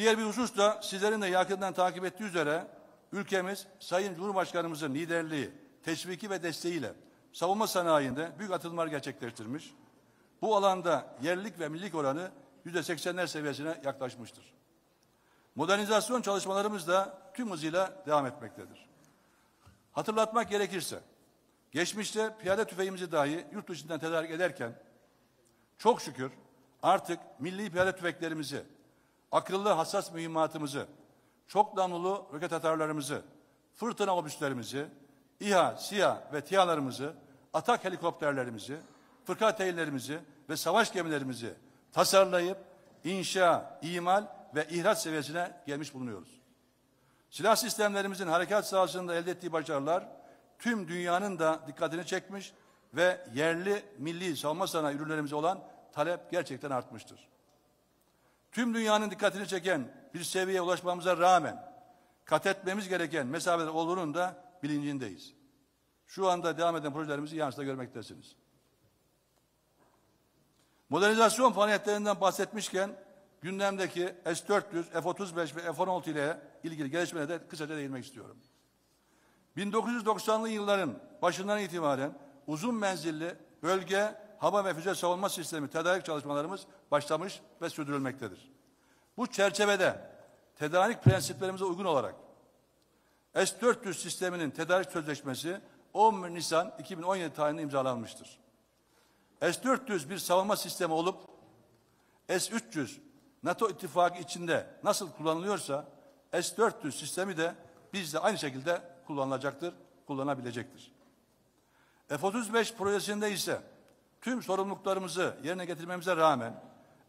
Diğer bir husus da sizlerin de yakından takip ettiği üzere ülkemiz Sayın Cumhurbaşkanımızın liderliği, teşviki ve desteğiyle savunma sanayinde büyük atılımlar gerçekleştirmiş. Bu alanda yerlik ve millik oranı yüzde seksenler seviyesine yaklaşmıştır. Modernizasyon çalışmalarımız da tüm hızıyla devam etmektedir. Hatırlatmak gerekirse, geçmişte piyade tüfeğimizi dahi yurt dışından tedarik ederken çok şükür artık milli piyade tüfeklerimizi akıllı hassas mühimmatımızı, çok damlulu roket atarlarımızı, fırtına obüslerimizi, İHA, SİHA ve TİHA'larımızı, atak helikopterlerimizi, fırkateynlerimizi ve savaş gemilerimizi tasarlayıp inşa, imal ve ihraç seviyesine gelmiş bulunuyoruz. Silah sistemlerimizin harekat sahasında elde ettiği başarılar tüm dünyanın da dikkatini çekmiş ve yerli milli savunma sanayi ürünlerimize olan talep gerçekten artmıştır tüm dünyanın dikkatini çeken bir seviyeye ulaşmamıza rağmen kat etmemiz gereken mesafeler olduğunun da bilincindeyiz. Şu anda devam eden projelerimizi yansıda görmektesiniz. Modernizasyon faaliyetlerinden bahsetmişken gündemdeki S-400, F-35 ve F-16 ile ilgili gelişmelere de kısaca değinmek istiyorum. 1990'lı yılların başından itibaren uzun menzilli bölge hava ve füze savunma sistemi tedarik çalışmalarımız başlamış ve sürdürülmektedir. Bu çerçevede tedarik prensiplerimize uygun olarak S-400 sisteminin tedarik sözleşmesi 10 Nisan 2017 tarihinde imzalanmıştır. S-400 bir savunma sistemi olup S-300 NATO ittifakı içinde nasıl kullanılıyorsa S-400 sistemi de bizde aynı şekilde kullanılacaktır, kullanabilecektir. F-35 projesinde ise tüm sorumluluklarımızı yerine getirmemize rağmen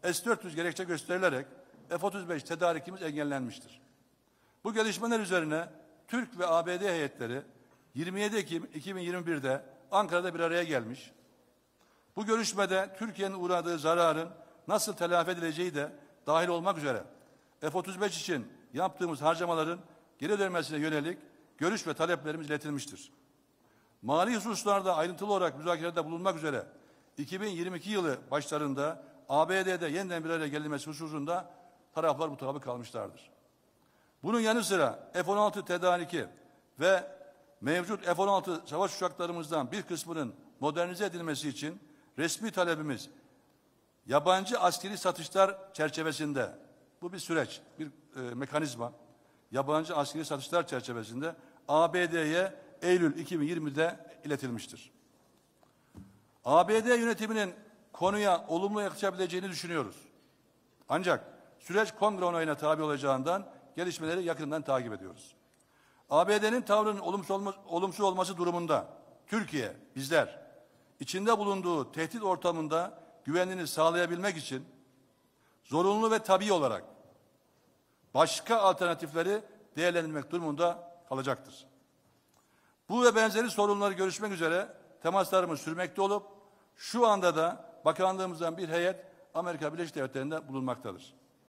S-400 gerekçe gösterilerek F-35 tedarikimiz engellenmiştir. Bu gelişmeler üzerine Türk ve ABD heyetleri 27 Ekim 2021'de Ankara'da bir araya gelmiş. Bu görüşmede Türkiye'nin uğradığı zararın nasıl telafi edileceği de dahil olmak üzere F-35 için yaptığımız harcamaların geri dönmesine yönelik görüş ve taleplerimiz iletilmiştir. Mali hususlarda ayrıntılı olarak müzakerede bulunmak üzere 2022 yılı başlarında ABD'de yeniden bir araya gelinmesi hususunda taraflar mutabık kalmışlardır. Bunun yanı sıra F-16 tedariki ve mevcut F-16 savaş uçaklarımızdan bir kısmının modernize edilmesi için resmi talebimiz yabancı askeri satışlar çerçevesinde bu bir süreç, bir e, mekanizma. Yabancı askeri satışlar çerçevesinde ABD'ye Eylül 2020'de iletilmiştir. ABD yönetiminin konuya olumlu yaklaşabileceğini düşünüyoruz. Ancak süreç kongre onayına tabi olacağından gelişmeleri yakından takip ediyoruz. ABD'nin tavrının olumsuz, olumsuz olması durumunda Türkiye, bizler içinde bulunduğu tehdit ortamında güvenliğini sağlayabilmek için zorunlu ve tabi olarak başka alternatifleri değerlendirmek durumunda kalacaktır. Bu ve benzeri sorunları görüşmek üzere temaslarımız sürmekte olup şu anda da bakanlığımızdan bir heyet Amerika Birleşik Devletleri'nde bulunmaktadır.